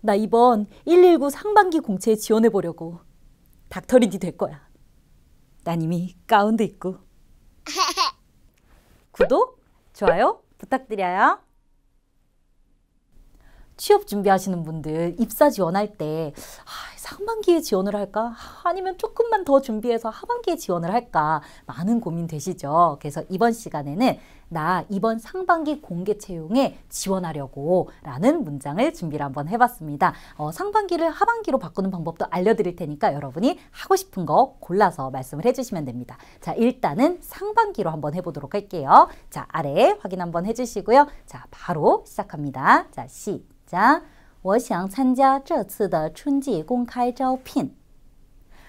나 이번 119 상반기 공채에 지원해 보려고. 닥터린디될 거야. 난 이미 가운도 입고. 구독, 좋아요 부탁드려요. 취업 준비하시는 분들 입사 지원할 때 아, 상반기에 지원을 할까? 아니면 조금만 더 준비해서 하반기에 지원을 할까? 많은 고민 되시죠? 그래서 이번 시간에는 나 이번 상반기 공개 채용에 지원하려고 라는 문장을 준비를 한번 해봤습니다. 어, 상반기를 하반기로 바꾸는 방법도 알려드릴 테니까 여러분이 하고 싶은 거 골라서 말씀을 해주시면 됩니다. 자, 일단은 상반기로 한번 해보도록 할게요. 자, 아래 에 확인 한번 해주시고요. 자, 바로 시작합니다. 자, 시작. 我想参加这次的春季公开招聘。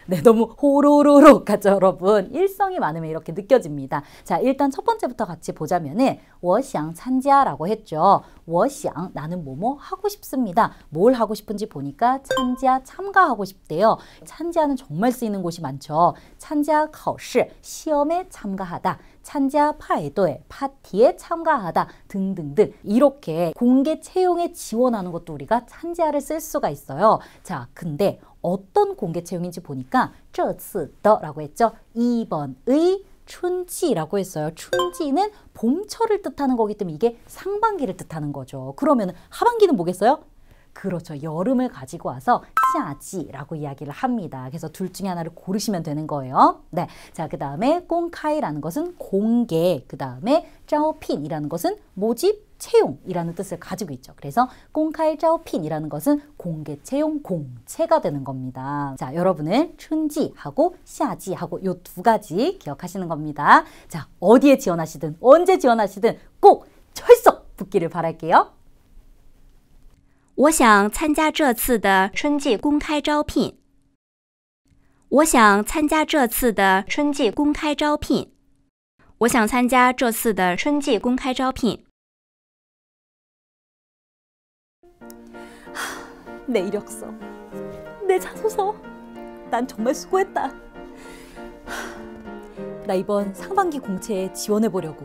네, 너무 호로로로 같죠, 여러분? 일성이 많으면 이렇게 느껴집니다. 자, 일단 첫 번째부터 같이 보자면은 워샹 찬지아라고 했죠. 워샹 나는 뭐뭐 하고 싶습니다. 뭘 하고 싶은지 보니까 찬지아 참가하고 싶대요. 찬지아는 정말 쓰이는 곳이 많죠. 찬지아 考试 시험에 참가하다. 찬지아 파에도에 파티에 참가하다 등등등 이렇게 공개 채용에 지원하는 것도 우리가 찬지아를 쓸 수가 있어요. 자, 근데 어떤 공개 채용인지 보니까 저次더라고 했죠. 2번의 춘지라고 했어요. 춘지는 봄철을 뜻하는 거기 때문에 이게 상반기를 뜻하는 거죠. 그러면 하반기는 뭐겠어요? 그렇죠. 여름을 가지고 와서 샤지라고 이야기를 합니다. 그래서 둘 중에 하나를 고르시면 되는 거예요. 네, 자그 다음에 꽁카이라는 것은 공개, 그 다음에 짜오핀이라는 것은 모집, 채용이라는 뜻을 가지고 있죠. 그래서 꽁카이 짜오핀이라는 것은 공개 채용 공채가 되는 겁니다. 자, 여러분은 춘지하고 샤지하고 요 두 가지 기억하시는 겁니다. 자, 어디에 지원하시든 언제 지원하시든 꼭 철석 붙기를 바랄게요. 我想参加这次的春季公开招聘。我想参加这次的春季公开招聘。我想参加这次的春季公开招聘。내 이력서내자소서난정말수고했다나이번상반기공채지원해보려고